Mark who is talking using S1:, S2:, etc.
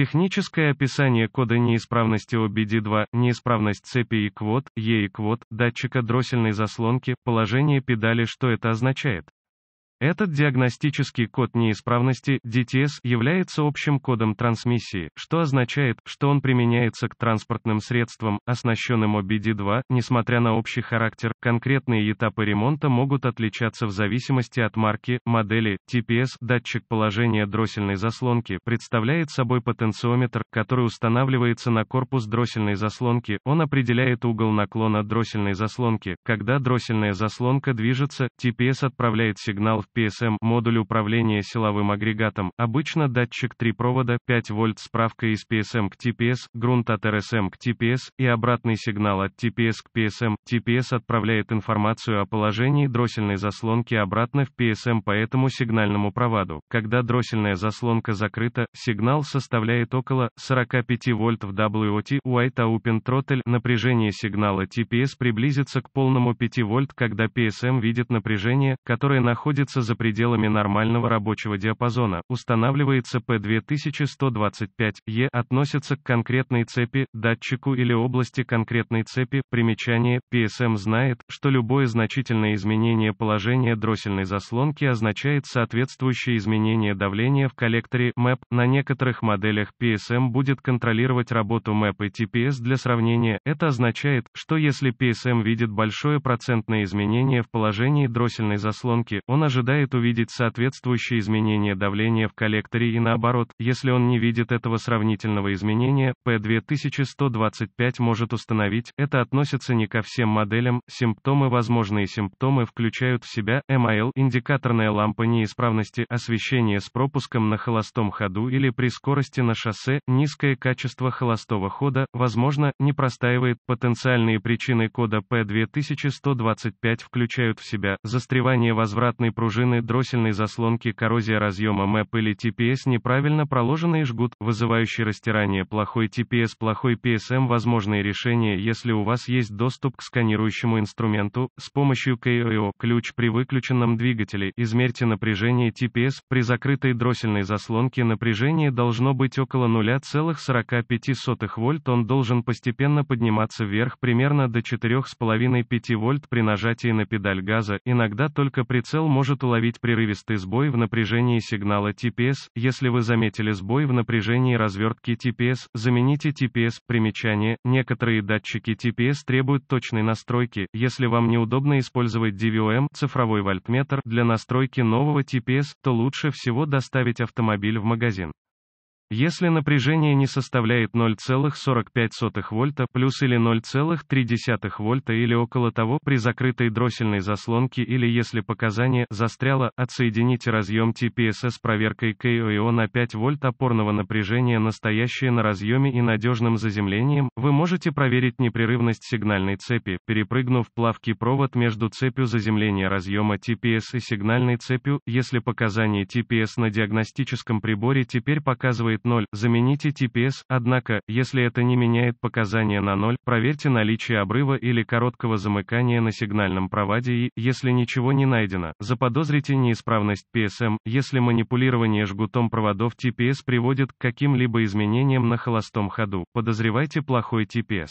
S1: Техническое описание кода неисправности OBD2, неисправность цепи и квот, E и квот, датчика дроссельной заслонки, положение педали, что это означает? Этот диагностический код неисправности DTS является общим кодом трансмиссии, что означает, что он применяется к транспортным средствам, оснащенным OBD2, несмотря на общий характер, конкретные этапы ремонта могут отличаться в зависимости от марки, модели, TPS, датчик положения дроссельной заслонки, представляет собой потенциометр, который устанавливается на корпус дроссельной заслонки, он определяет угол наклона дроссельной заслонки, когда дроссельная заслонка движется, TPS отправляет сигнал в PSM модуль управления силовым агрегатом, обычно датчик 3 провода, 5 вольт справка из PSM к TPS, грунт от RSM к TPS и обратный сигнал от TPS к PSM. TPS отправляет информацию о положении дроссельной заслонки обратно в PSM по этому сигнальному проводу. Когда дроссельная заслонка закрыта, сигнал составляет около 45 вольт в WOT White Open Throttle. Напряжение сигнала TPS приблизится к полному 5 вольт, когда PSM видит напряжение, которое находится находится за пределами нормального рабочего диапазона, устанавливается P2125E, относится к конкретной цепи, датчику или области конкретной цепи. Примечание, PSM знает, что любое значительное изменение положения дроссельной заслонки означает соответствующее изменение давления в коллекторе MAP. На некоторых моделях PSM будет контролировать работу MAP и TPS для сравнения. Это означает, что если PSM видит большое процентное изменение в положении дроссельной заслонки, он ожидает ожидает увидеть соответствующее изменение давления в коллекторе и наоборот, если он не видит этого сравнительного изменения, P2125 может установить, это относится не ко всем моделям, симптомы возможные симптомы включают в себя, MIL, индикаторная лампа неисправности, освещение с пропуском на холостом ходу или при скорости на шоссе, низкое качество холостого хода, возможно, не простаивает, потенциальные причины кода P2125 включают в себя, застревание возвратной пружины, пружины дроссельной заслонки, коррозия разъема МЭП или ТПС, неправильно проложенный жгут, вызывающий растирание, плохой ТПС, плохой ПСМ, возможные решения, если у вас есть доступ к сканирующему инструменту, с помощью КО ключ при выключенном двигателе, измерьте напряжение ТПС, при закрытой дроссельной заслонке напряжение должно быть около 0,45 вольт, он должен постепенно подниматься вверх примерно до 4,5-5 вольт при нажатии на педаль газа, иногда только прицел может могут уловить прерывистый сбой в напряжении сигнала TPS. Если вы заметили сбой в напряжении развертки TPS, замените TPS. Примечание. Некоторые датчики TPS требуют точной настройки. Если вам неудобно использовать DVOM, эм, цифровой вольтметр, для настройки нового TPS, то лучше всего доставить автомобиль в магазин. Если напряжение не составляет 0,45 вольта плюс или 0,3 вольта или около того при закрытой дроссельной заслонке или если показание застряло, отсоедините разъем TPS с проверкой КОИО на 5 вольт опорного напряжения настоящее на разъеме и надежным заземлением, вы можете проверить непрерывность сигнальной цепи, перепрыгнув плавкий провод между цепью заземления разъема TPS и сигнальной цепью, если показание TPS на диагностическом приборе теперь показывает 0, замените TPS, однако, если это не меняет показания на 0, проверьте наличие обрыва или короткого замыкания на сигнальном проводе и, если ничего не найдено, заподозрите неисправность PSM, если манипулирование жгутом проводов TPS приводит к каким-либо изменениям на холостом ходу, подозревайте плохой TPS.